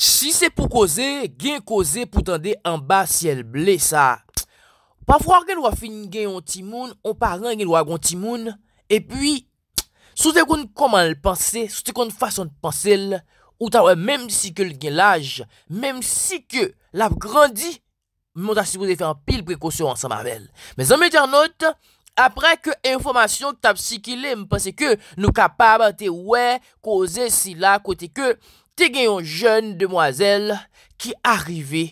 Si se pou koze, gen koze pou tande an ba si el ble sa. Pafwar gen wafin gen yon timoun, ou paran gen wak yon timoun, epwi, sou te kon koman el panse, sou te kon fasyon panse el, ou ta wè menm si ke l gen laj, menm si ke laf grandi, mwen ta si pou de fe an pil prekosyon an sa mavel. Me zanm etan not, apre ke informasyon ta psikile, mwen panse ke nou kapab te wè koze si la kote ke te gen yon joun demwazel ki arive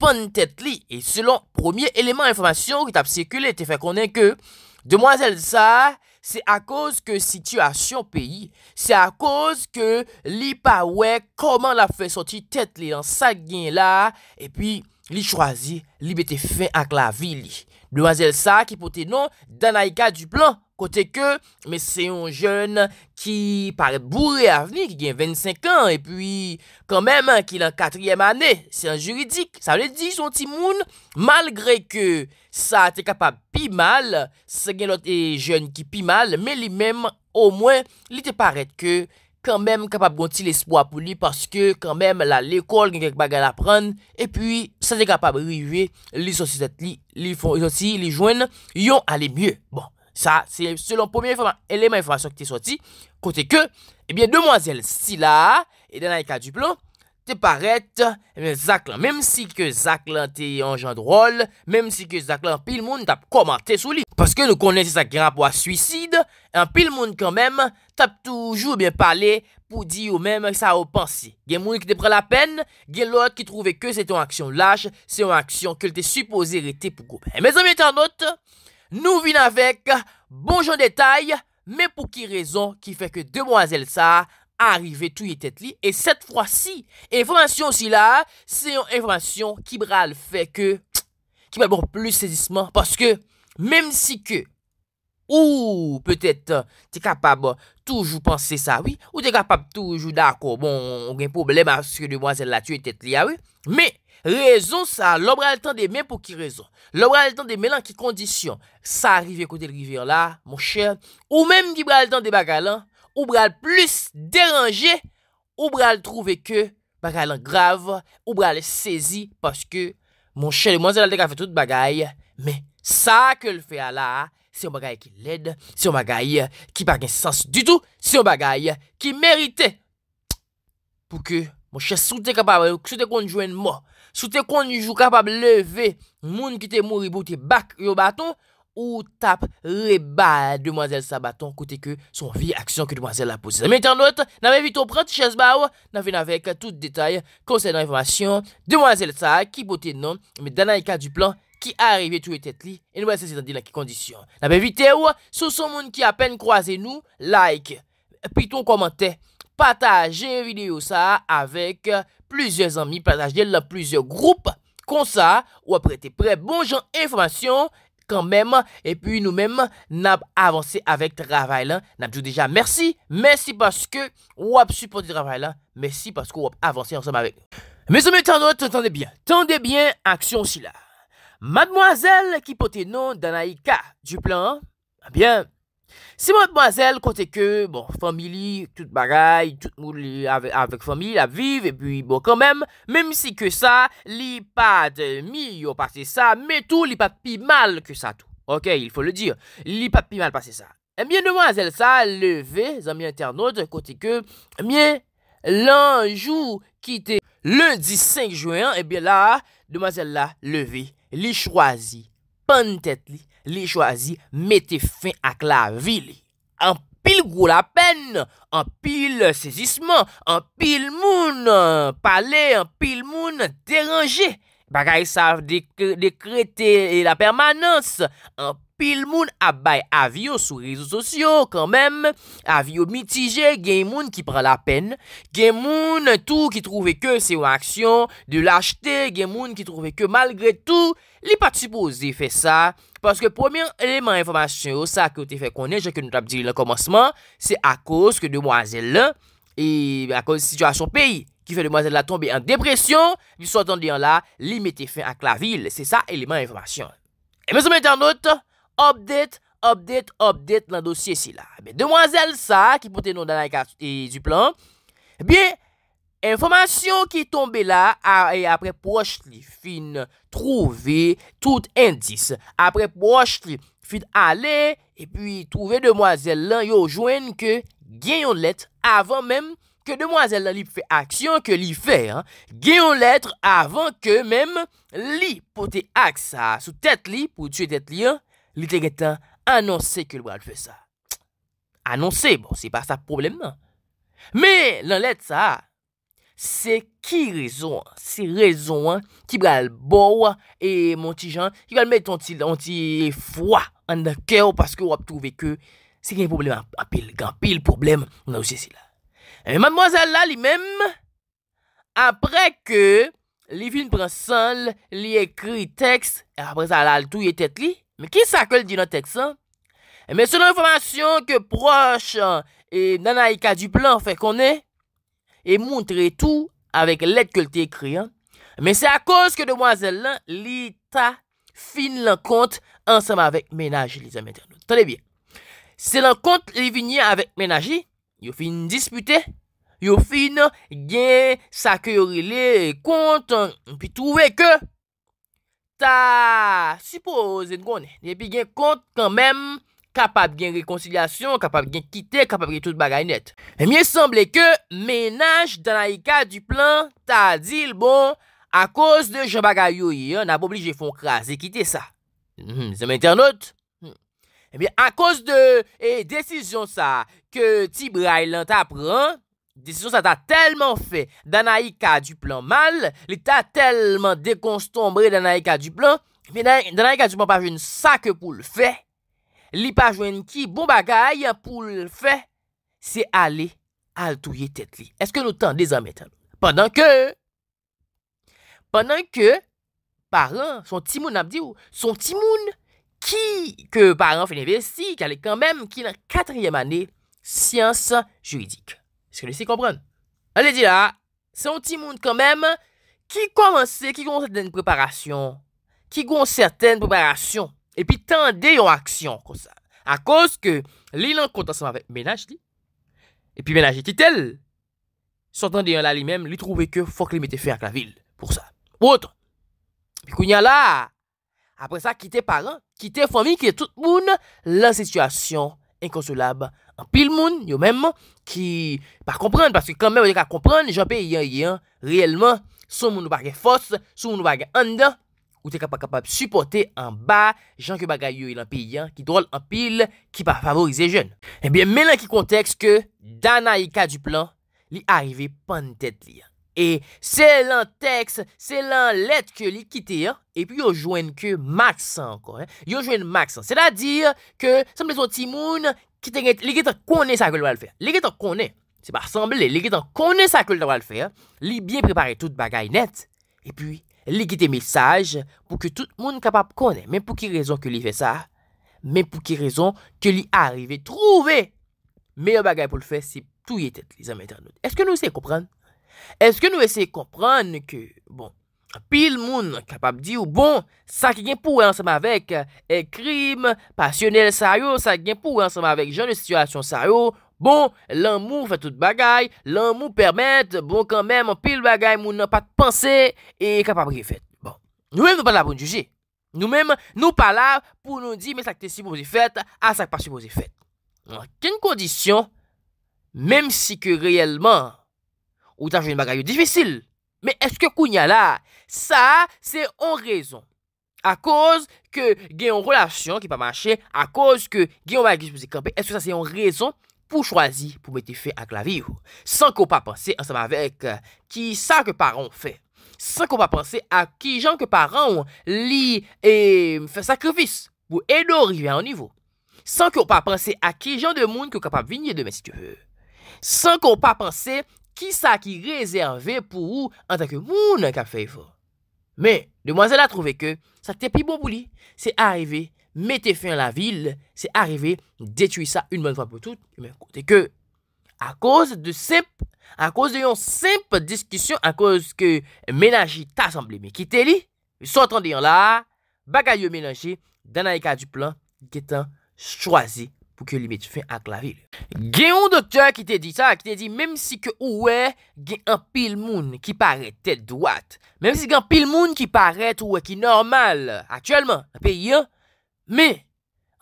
pon tet li. E selon promye eleman informasyon ki ta psikule, te fè konen ke demwazel sa, se a koz ke situasyon peyi, se a koz ke li pa wek koman la fè soti tet li an sa gen la, e pi li chwazi li bete fè ak la vi li. Bloazel sa ki pote nou danay ka du plan, kote ke, me se yon joun ki paret bourre avni, ki gen 25 an, e pi, kanmem, ki lan 4e ane, se yon juridik, sa vle di son timoun, malgre ke sa te kapab pi mal, se gen lote joun ki pi mal, me li mem, o mwen, li te paret ke joun. kanmèm kapab gonti l'espo apou li, paske, kanmèm, la, l'ekol gen genk bagan apren, epi, sa te kapab rivye, li sotisat li, li fon, li sotis, li jwen, yon ale mye. Bon, sa, se lon pwemye eleman informasyon ki te soti, kote ke, ebyen, eh demwazel, si la, e denay ka duplon, Te paret, eh mèm si ke Zaklan te yon jan drôle, mèm si ke Zaklan pil moun tap komante sou li. Paske nou konen se sa grapo a suicide, an pil moun kan mèm, tap toujou mèm pale pou di ou mèm sa ou pansi. Gen moun ki te pre la pen, gen lot ki trouve ke se te an aksyon laj, se an aksyon ke te supose rete pou goup. Mèmèm etan not, nou vin avek bon jan detay, mèm pou ki rezon ki feke demwazel sa... arive tou ye tet li, e set fwa si, e informasyon si la, se yon informasyon, ki bral fe ke, ki bral bon pli se disman, paske, mem si ke, ou, petet, te kapab, toujou panse sa, ou te kapab toujou dako, bon, gen poublem aske, demwazel la, tou ye tet li, awe, me, rezon sa, l'ombral tan de men pou ki rezon, l'ombral tan de men lan ki kondisyon, sa arrive kote l'river la, mou chen, ou mem di bral tan de baga lan, Ou bral plus deranje, ou bral trove ke bagay lan grav, ou bral sezi paske mon chèl mwazel al te ka fe tout bagay. Me sa ke l fe ala, se yon bagay ki led, se yon bagay ki pa gen sens du tout, se yon bagay ki merite. Pou ke mon chèl sou te kapab leve moun ki te mou ribouti bak yo baton. Ou tap reba demwazel sa baton kote ke son vi aksyon ke demwazel la pose. Metan not, name viton pranti chesba ou. Nave navek tout detay konsenant informasyon demwazel sa ki bote non. Me dana e ka du plan ki a arrive tou e tet li. E nwazel se zan di la ki kondisyon. Name viton ou, sou son moun ki apen kwoaze nou. Like, piton komante, patajen video sa. Avek plizye zanmi, patajen la plizye group konsa. Ou apre te pre bonjan informasyon. quand même. Et puis nous-mêmes, n'a avancé avec travail là. N'a déjà merci. Merci parce que vous avez supporté travail là. Merci parce que vous avancé ensemble avec nous. Mes amis, tendez bien. Tendez bien, action si là. Mademoiselle qui portait nom d'Anaïka du plan, hein? ah bien, Si mwen deman zel kote ke, bon, famili, tout bagay, tout moun li avek famili la vive, epi bon, konmem, menm si ke sa, li pa de mi yo pase sa, menm tou li pa pi mal ke sa tou, ok, il fò le dir, li pa pi mal pase sa. Ebyen eh deman zel sa leve, zanmien ternod, kote ke, ebyen eh lanjou ki te lundi 5 juen, ebyen la, deman zel la leve, li chwazi, pan tet li. li chwazi mette fin ak la vil. An pil gwo la pen, an pil sezisman, an pil moun pale, an pil moun deranje. Bakay sa dekrete la permanans, an pil moun pale, Puis le à bail, à sur réseaux sociaux quand même, à mitigé mitigés, game qui prend la peine, game tout qui trouvait que c'est une action de l'acheter, game qui trouvait que malgré tout, il pas supposé faire ça parce que premier élément d'information, ça que te fait qu'on je te le dire le commencement, c'est à cause que demoiselle et à cause de situation pays qui fait demoiselle la e tomber en dépression, vis à là. là limite fin fait à ville. c'est ça élément d'information. et mes les internautes. obdet, obdet, obdet nan dosye si la. Be, demwazel sa, ki pote nou dan la kartu e du plan, be, informasyon ki tombe la, a, e apre poch li fin trouve tout endis. Apre poch li fin ale, e pi trouve demwazel lan yo jwen ke gen yon let, avan men ke demwazel lan li fe aksyon ke li fe, gen yon let avan ke men li pote aksa, sou tet li, pou djwe tet li an, l'idée annoncé que le faire fait ça. Annoncer, bon, c'est pas ça le problème. Mais, dans ça, c'est qui raison? C'est raison qui va le et mon petit Jean, qui va le mettre un petit froid en cœur parce que a trouvé que c'est un problème, un pile, un pile problème a aussi là. Et mademoiselle là, lui-même, après que Livine prend lui écrit texte, et après ça, là, tout est tête lui. Mè ki sakèl di nan teksan? Eh, Mè se nan informasyon ke proche eh, nan ay ka du plan fè konè, e moun tre tou avèk let ke l te kri. Mè se akos ke demwazèl lan, li ta fin lan kont ansèm avèk menaj, lise menaj. Trè biè. Se lan kont li vini avèk menaj, yo fin disputè, yo fin gen sakèl li kont, an pi trouvè kè, ta suppose nou konen. Ne pi gen kont kanmem, kapab gen rekonsilyasyon, kapab gen kite, kapab gen tout bagay net. E miye semble ke menaj danayika du plan, ta dil bon, a koz de jen bagay yoyi, na pou obligye fon kras, e kite sa. Hmm, Zeme internet? Hmm. E miye a koz de e, desisyon sa, ke ti brailant apren, Desisyon sa ta telman fe Danayi ka du plan mal Li ta telman dekonstombre Danayi ka du plan Danayi ka du plan pa jwen sak pou l fe Li pa jwen ki bon bagay Pou l fe Se ale al touye tet li Eske nou tan dezan metan Pendan ke Pendan ke Son timoun Ki ke paran fen investi Ke ale kanmem ki nan katryem ane Siyansa juridike Est-ce que les si comprennent? Allez dit là, c'est un petit monde quand même qui commence, qui une certaine préparation, qui une certaines préparation. et puis tendez une action comme ça. À cause que l'île en ensemble avec ménage, et puis ménage qui tel, sortant de là lui-même, lui trouvait que faut qu'il mette fait avec la ville pour ça. Autre. Puis qu'on y a là, après ça, quitter parents, quitter famille, quitter tout le monde, la situation Enkonsolab, an pil moun yo menm, ki pa kompran, paske kamen wè dek a kompran, janpe yon yon, reèlman, sou moun wè bagè fos, sou moun wè bagè andan, wè dek a pa kapab supporte an ba, janke wè bagè yon yon, ki drol, an pil, ki pa favorize jen. Ebyen eh menan ki konteks ke, dana yi ka du plan, li arive pan tèt li an. E se lan teks, se lan let ke li kite, epi e yo jwen ke maksan. Yo jwen maksan. Se la dir ke, se mbe zon ti moun, ki te gen, li gen tan kone sa akol wale fe. Li gen tan kone. Se pa rassemble, li gen tan kone sa akol wale fe. Li bien prepare tout bagay net. Epi, li kite mesaj pou ke tout moun kapap kone. Men pou ki rezon ke li fe sa. Men pou ki rezon ke li arive trove. Meyo bagay pou le fe, si tou ye tet li zan metan nou. Eske nou se yon kompran? Eske nou ese kompran ke, bon, pil moun kapab di ou, bon, sa ki gen pou ansema vek e krim, pasyonel, sa yo, sa ki gen pou ansema vek jane situasyon, sa yo, bon, lan moun fa tout bagay, lan moun permette, bon, kanmem, pil bagay moun nan pat pense, e kapab ki bon, bon efet. ou t'as une bagarre difficile. Mais est-ce que Kounia là, ça, c'est en raison. À cause que il une relation qui n'a pas marché, à cause que il y a un bagarre qui est-ce que ça, c'est en raison pour choisir, pour mettre fait à la vie, sans qu'on pas penser ensemble avec euh, qui ça que parents fait, sans qu'on pas penser à qui gens que parents lit et fait sacrifice pour aider arriver à un niveau, sans qu'on pas penser à qui gens de monde que capable venir de mais si tu veux, sans qu'on pas penser Kisa ki rezerve pou ou an tanke moun an ka fey fo. Men, de mwazela trove ke, sa te pi bon boulie, se arive, mette fey an la vil, se arive, detui sa un moun fwa pou tout. Men, kote ke, a koz de semp, a koz de yon semp diskisyon, a koz ke menaji ta asamble me kite li, sou atan de yon la, bagay yo menaji, dana e ka du plan, getan chwazi. pou ke li met fin ak la vil. Gen yon doktor ki te di sa, ki te di, mem si ke ouwe, gen an pil moun, ki parete tel doat, mem si gen an pil moun, ki parete ouwe, ki normal, atyèlman, an pi yon, me,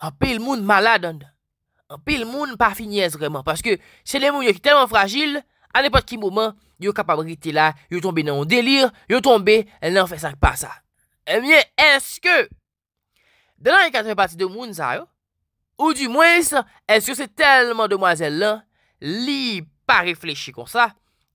an pil moun malad, an pil moun pa finyez, reman, paske, se den moun yon ki teman fragil, an epot ki mouman, yon kapabriti la, yon tombe nan yon delir, yon tombe, el nan fè sa ki pa sa. Emyen, eh eske, denan yon katre pati de moun sa yo, Ou di mwens, eske se telman demwazel la, li pa refleche kon sa,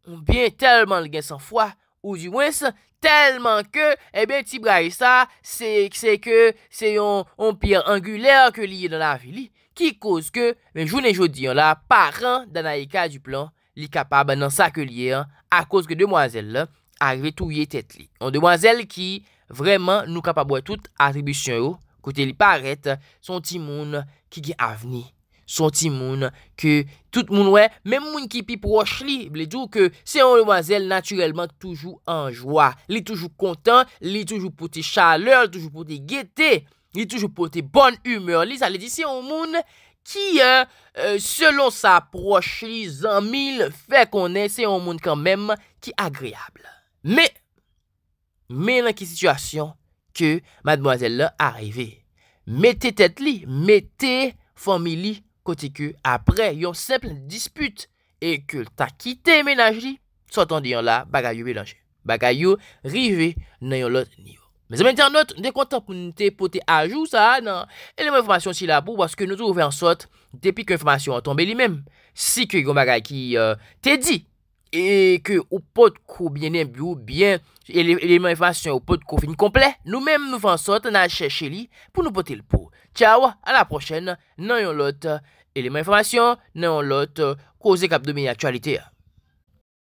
ou bien telman l gen san fwa, ou di mwens, telman ke, e eh ben ti brai sa, se ke se yon empire anguler ke liye nan la vili, ki kouse ke, men jounen joudi, an la, paran dana e ka du plan, li kapab nan sa ke liye, an, a kouse ke demwazel la, a revetouye tet li. An demwazel ki, vreman, nou kapabwa tout atribusyon yo, Kote li paret, son ti moun ki ki avni. Son ti moun ki tout moun wè, men moun ki pi proche li, li dou ke se yon lovazel naturelman toujou anjwa. Li toujou kontan, li toujou pote chaleur, toujou pote gete, li toujou pote bon humeur. Li sa li di se yon moun ki, euh, euh, selon sa proche li zanmil, fe konen se yon moun kanmen ki agreable. Me, me nan ki situasyon, ke mademoiselle la a rive. Mete tet li, mete fomili kote ke apre yon seple dispute e ke l takite menaj li, sot an diyon la bagay yo belanje. Bagay yo rive nan yon lot nivou. Me zemente an not, de konta pou nou te pote a jou sa nan, elen mwen fomasyon si la pou wazke nou tou ouve ansot depi kwen fomasyon an tombe li menm. Si ke yon bagay ki euh, te di, E ke ou pot kou bjenen bi ou bjen elemen informasyon ou pot kou fin komple. Nou menm nou fan sot nan chè chè li pou nou pot el pou. Tchao, an la prochen nan yon lot elemen informasyon, nan yon lot euh, kou zek ap domini aktualite.